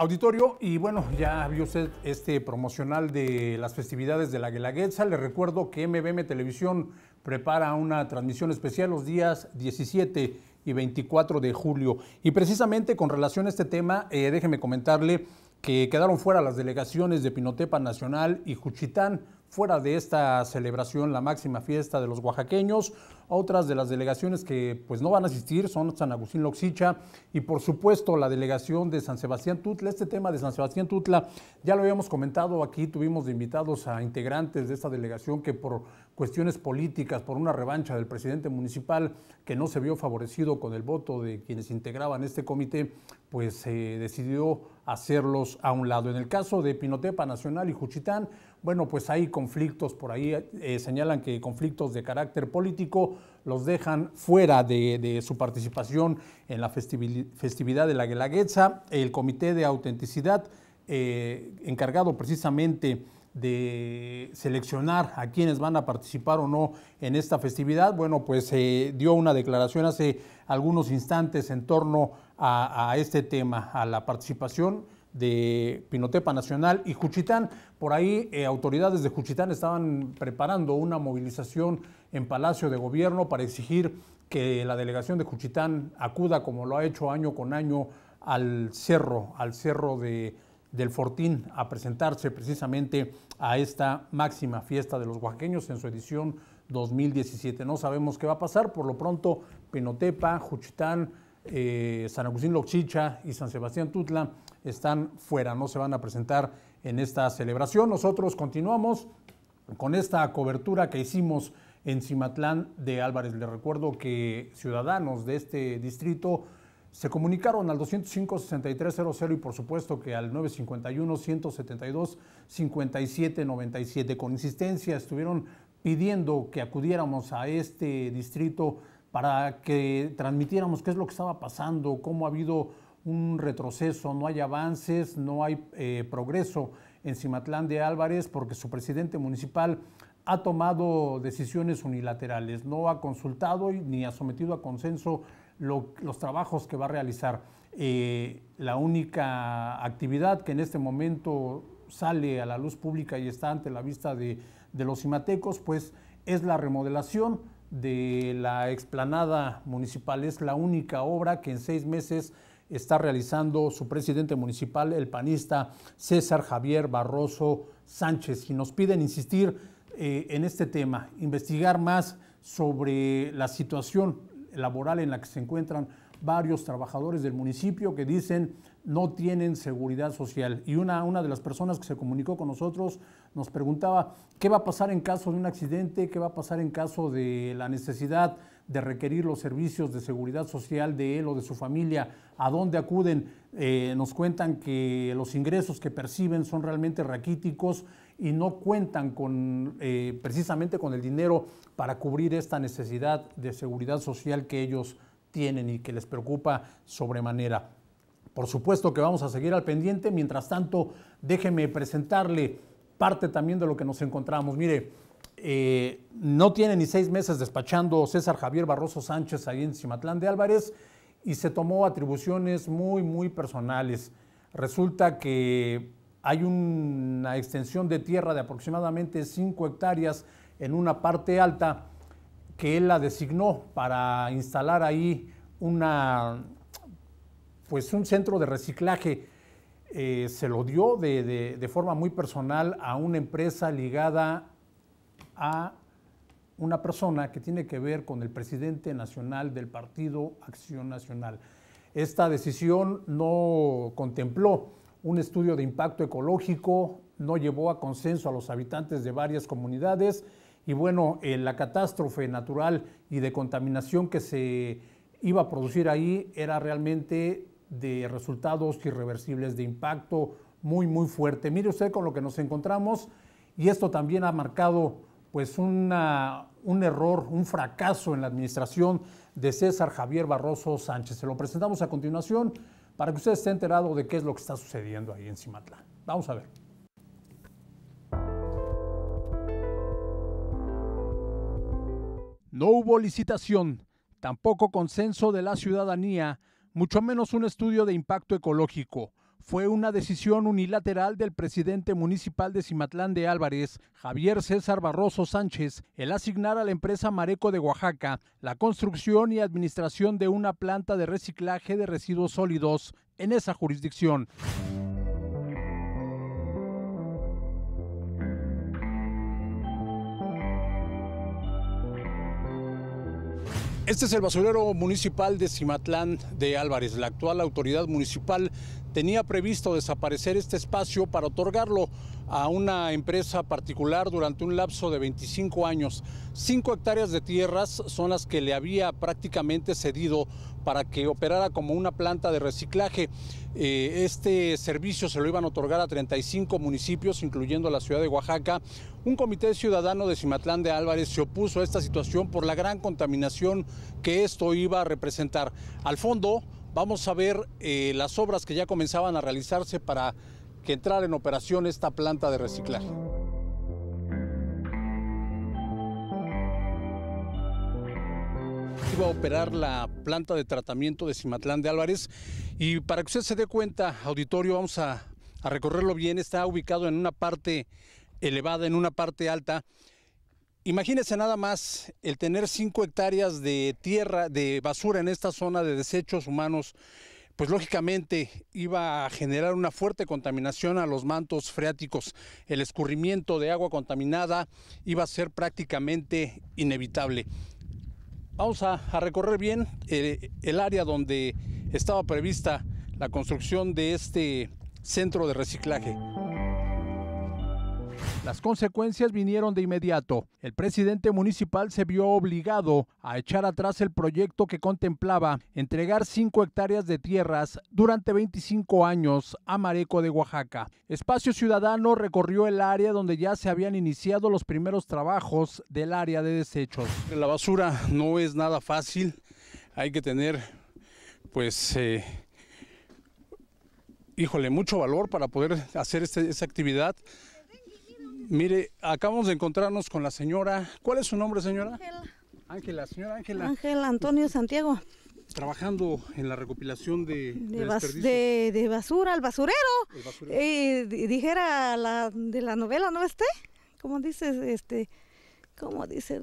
Auditorio, y bueno, ya vio usted este promocional de las festividades de la Guelaguetza. Le recuerdo que MBM Televisión prepara una transmisión especial los días 17 y 24 de julio. Y precisamente con relación a este tema, eh, déjeme comentarle que quedaron fuera las delegaciones de Pinotepa Nacional y Juchitán fuera de esta celebración, la máxima fiesta de los oaxaqueños. Otras de las delegaciones que pues no van a asistir son San Agustín Loxicha y por supuesto la delegación de San Sebastián Tutla. Este tema de San Sebastián Tutla ya lo habíamos comentado aquí, tuvimos invitados a integrantes de esta delegación que por cuestiones políticas, por una revancha del presidente municipal que no se vio favorecido con el voto de quienes integraban este comité, pues se decidió hacerlos a un lado. En el caso de Pinotepa Nacional y Juchitán, bueno, pues hay conflictos por ahí, eh, señalan que conflictos de carácter político los dejan fuera de, su participación en la festividad de la Guelaguetza. El Comité de Autenticidad, eh, encargado precisamente de seleccionar a quienes van a participar o no en esta festividad, bueno, pues eh, dio una declaración hace algunos instantes en torno a este tema, a la participación de Pinotepa Nacional y Juchitán. Por ahí eh, autoridades de Juchitán estaban preparando una movilización en Palacio de Gobierno para exigir que la delegación de Juchitán acuda, como lo ha hecho año con año, al cerro, al cerro de, del Fortín, a presentarse precisamente a esta máxima fiesta de los oaxaqueños en su edición 2017. No sabemos qué va a pasar, por lo pronto Pinotepa, Juchitán, eh, San Agustín Loxicha y San Sebastián Tutla están fuera, no se van a presentar en esta celebración. Nosotros continuamos con esta cobertura que hicimos en Cimatlán de Álvarez. Les recuerdo que ciudadanos de este distrito se comunicaron al 205-6300 y por supuesto que al 951-172-5797. Con insistencia estuvieron pidiendo que acudiéramos a este distrito para que transmitiéramos qué es lo que estaba pasando, cómo ha habido un retroceso, no hay avances, no hay eh, progreso en Cimatlán de Álvarez porque su presidente municipal ha tomado decisiones unilaterales, no ha consultado ni ha sometido a consenso los trabajos que va a realizar. Eh, la única actividad que en este momento sale a la luz pública y está ante la vista de, de los cimatecos, pues es la remodelación de la explanada municipal. Es la única obra que en seis meses está realizando su presidente municipal, el panista César Javier Barroso Sánchez, y nos piden insistir eh, en este tema, investigar más sobre la situación laboral en la que se encuentran varios trabajadores del municipio que dicen no tienen seguridad social. Y una, una de las personas que se comunicó con nosotros nos preguntaba qué va a pasar en caso de un accidente, qué va a pasar en caso de la necesidad de requerir los servicios de seguridad social de él o de su familia, a dónde acuden, eh, nos cuentan que los ingresos que perciben son realmente raquíticos y no cuentan con, eh, precisamente con el dinero para cubrir esta necesidad de seguridad social que ellos tienen y que les preocupa sobremanera. Por supuesto que vamos a seguir al pendiente, mientras tanto déjeme presentarle parte también de lo que nos encontramos. Mire, eh, no tiene ni seis meses despachando César Javier Barroso Sánchez ahí en Cimatlán de Álvarez y se tomó atribuciones muy, muy personales. Resulta que hay una extensión de tierra de aproximadamente cinco hectáreas en una parte alta que él la designó para instalar ahí una, pues un centro de reciclaje. Eh, se lo dio de, de forma muy personal a una empresa ligada a una persona que tiene que ver con el presidente nacional del partido Acción Nacional. Esta decisión no contempló un estudio de impacto ecológico, no llevó a consenso a los habitantes de varias comunidades y bueno, eh, la catástrofe natural y de contaminación que se iba a producir ahí era realmente de resultados irreversibles, de impacto muy, muy fuerte. Mire usted con lo que nos encontramos y esto también ha marcado pues un error, un fracaso en la administración de César Javier Barroso Sánchez. Se lo presentamos a continuación para que usted esté enterado de qué es lo que está sucediendo ahí en Cimatlán. Vamos a ver. No hubo licitación, tampoco consenso de la ciudadanía, mucho menos un estudio de impacto ecológico fue una decisión unilateral del presidente municipal de Cimatlán de Álvarez, Javier César Barroso Sánchez, el asignar a la empresa Mareco de Oaxaca la construcción y administración de una planta de reciclaje de residuos sólidos en esa jurisdicción. Este es el basurero municipal de Cimatlán de Álvarez. La actual autoridad municipal tenía previsto desaparecer este espacio para otorgarlo a una empresa particular durante un lapso de 25 años. Cinco hectáreas de tierras son las que le había prácticamente cedido para que operara como una planta de reciclaje. Eh, este servicio se lo iban a otorgar a 35 municipios, incluyendo la ciudad de Oaxaca. Un comité ciudadano de Cimatlán de Álvarez se opuso a esta situación por la gran contaminación que esto iba a representar. Al fondo, Vamos a ver eh, las obras que ya comenzaban a realizarse para que entrara en operación esta planta de reciclaje. Iba a operar la planta de tratamiento de Cimatlán de Álvarez y para que usted se dé cuenta, auditorio, vamos a recorrerlo bien. Está ubicado en una parte elevada, en una parte alta Imagínense nada más el tener 5 hectáreas de tierra, de basura en esta zona de desechos humanos, pues lógicamente iba a generar una fuerte contaminación a los mantos freáticos. El escurrimiento de agua contaminada iba a ser prácticamente inevitable. Vamos a, recorrer bien eh, el área donde estaba prevista la construcción de este centro de reciclaje. Las consecuencias vinieron de inmediato. El presidente municipal se vio obligado a echar atrás el proyecto que contemplaba entregar 5 hectáreas de tierras durante 25 años a Mareco de Oaxaca. Espacio Ciudadano recorrió el área donde ya se habían iniciado los primeros trabajos del área de desechos. La basura no es nada fácil. Hay que tener, pues... Eh, híjole, mucho valor para poder hacer este, esa esta actividad. Mire, acabamos de encontrarnos con la señora. ¿Cuál es su nombre, señora? Ángela. Ángela, señora Ángela. Ángela Antonio Santiago. Trabajando en la recopilación de, de, basura, el basurero. El basurero. Eh, dijera la, de la novela, ¿no? Este, ¿Cómo dices, este, ¿Cómo dice,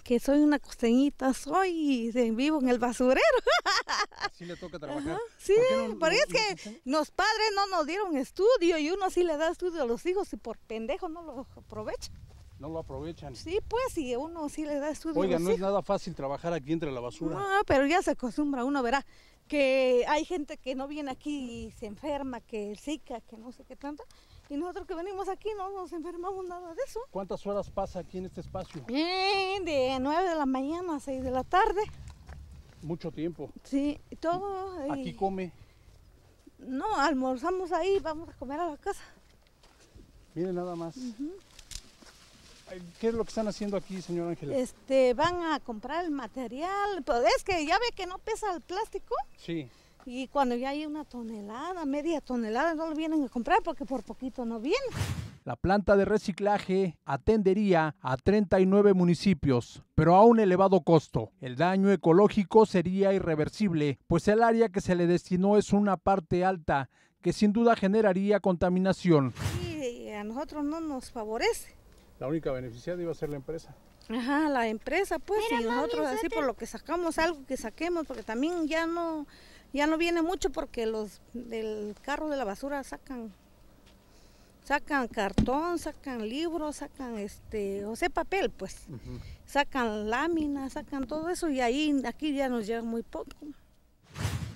que soy una costeñita, soy de vivo en el basurero. Sí le toca trabajar. sí, pero es que los padres no nos dieron estudio y uno sí le da estudio a los hijos y por pendejo no lo aprovecha. No lo aprovechan. Sí, pues, y uno sí le da estudio. Oiga, no es nada fácil trabajar aquí entre la basura. No, pero ya se acostumbra, uno verá que hay gente que no viene aquí y se enferma, que seca que no sé qué tanta. Y nosotros que venimos aquí no nos enfermamos nada de eso. ¿Cuántas horas pasa aquí en este espacio? Bien, eh, de 9 de la mañana a 6 de la tarde. Mucho tiempo. Sí, todo. Eh, ¿Aquí come? No, almorzamos ahí, vamos a comer a la casa. Miren nada más. ¿Qué es lo que están haciendo aquí, señor Ángel Este, van a comprar el material. Pues es que ya ve que no pesa el plástico. Sí. Y cuando ya hay una tonelada, media tonelada, no lo vienen a comprar porque por poquito no vienen. La planta de reciclaje atendería a 39 municipios, pero a un elevado costo. El daño ecológico sería irreversible, pues el área que se le destinó es una parte alta que sin duda generaría contaminación. Y a nosotros no nos favorece. La única beneficiada iba a ser la empresa. Ajá, la empresa, pues, y nosotros así por lo que sacamos, algo que saquemos, porque también ya no ya no viene mucho porque los del carro de la basura sacan sacan cartón, sacan libros, sacan este, o sea, papel, pues. Sacan láminas, sacan todo eso y ahí aquí ya nos llega muy poco.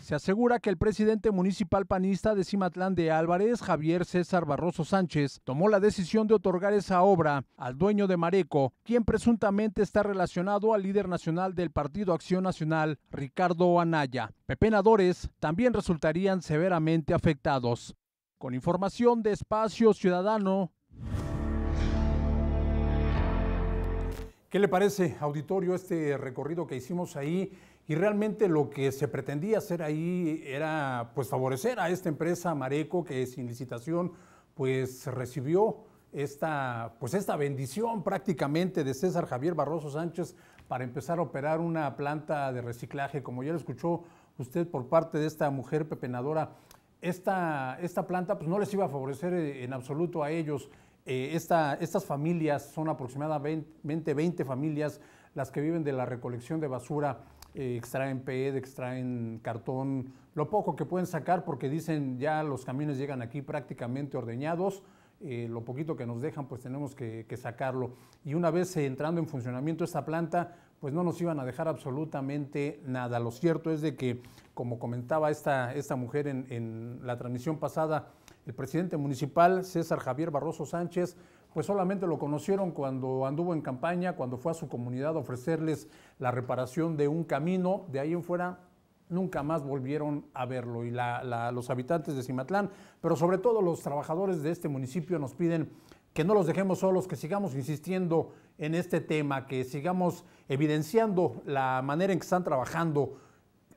Se asegura que el presidente municipal panista de Cimatlán de Álvarez, Javier César Barroso Sánchez, tomó la decisión de otorgar esa obra al dueño de Mareco, quien presuntamente está relacionado al líder nacional del Partido Acción Nacional, Ricardo Anaya. Pepenadores también resultarían severamente afectados. Con información de Espacio Ciudadano, ¿Qué le parece, auditorio, este recorrido que hicimos ahí y realmente lo que se pretendía hacer ahí era pues favorecer a esta empresa Mareco que sin licitación pues recibió esta, pues esta bendición prácticamente de César Javier Barroso Sánchez para empezar a operar una planta de reciclaje, como ya lo escuchó usted por parte de esta mujer pepenadora, esta, esta planta pues no les iba a favorecer eh, en absoluto a ellos. Eh, esta, estas familias son aproximadamente 20 familias las que viven de la recolección de basura eh, extraen PED, extraen cartón, lo poco que pueden sacar porque dicen ya los camiones llegan aquí prácticamente ordeñados, eh, lo poquito que nos dejan pues tenemos que, sacarlo. Y una vez entrando en funcionamiento esta planta, pues no nos iban a dejar absolutamente nada. Lo cierto es de que, como comentaba esta, esta mujer en la transmisión pasada, el presidente municipal, César Javier Barroso Sánchez, pues solamente lo conocieron cuando anduvo en campaña, cuando fue a su comunidad a ofrecerles la reparación de un camino, de ahí en fuera nunca más volvieron a verlo y los habitantes de Cimatlán, pero sobre todo los trabajadores de este municipio nos piden que no los dejemos solos, que sigamos insistiendo en este tema, que sigamos evidenciando la manera en que están trabajando.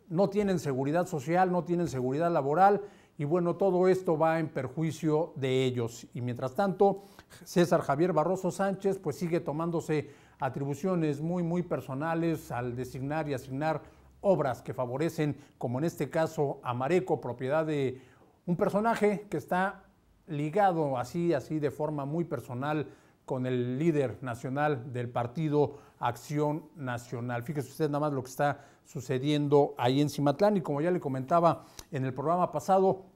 No tienen seguridad social, no tienen seguridad laboral, y bueno, todo esto va en perjuicio de ellos. Y mientras tanto, César Javier Barroso Sánchez pues sigue tomándose atribuciones muy, muy personales al designar y asignar obras que favorecen, como en este caso, a Mareco, propiedad de un personaje que está ligado así, así de forma muy personal con el líder nacional del partido Acción Nacional. Fíjese usted nada más lo que está sucediendo ahí en Cimatlán y como ya le comentaba en el programa pasado,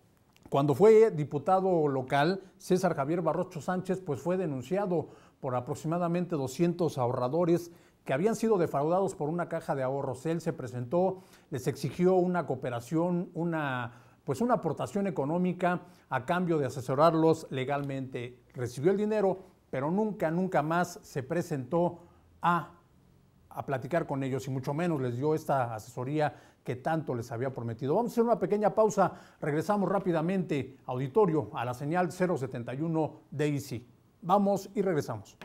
cuando fue diputado local, César Javier Barrocho Sánchez pues fue denunciado por aproximadamente 200 ahorradores que habían sido defraudados por una caja de ahorros. Él se presentó, les exigió una cooperación, una pues una aportación económica a cambio de asesorarlos legalmente. Recibió el dinero, pero nunca, nunca más se presentó a a platicar con ellos y mucho menos les dio esta asesoría que tanto les había prometido. Vamos a hacer una pequeña pausa, regresamos rápidamente, auditorio, a la señal 071 Daisy. Vamos y regresamos.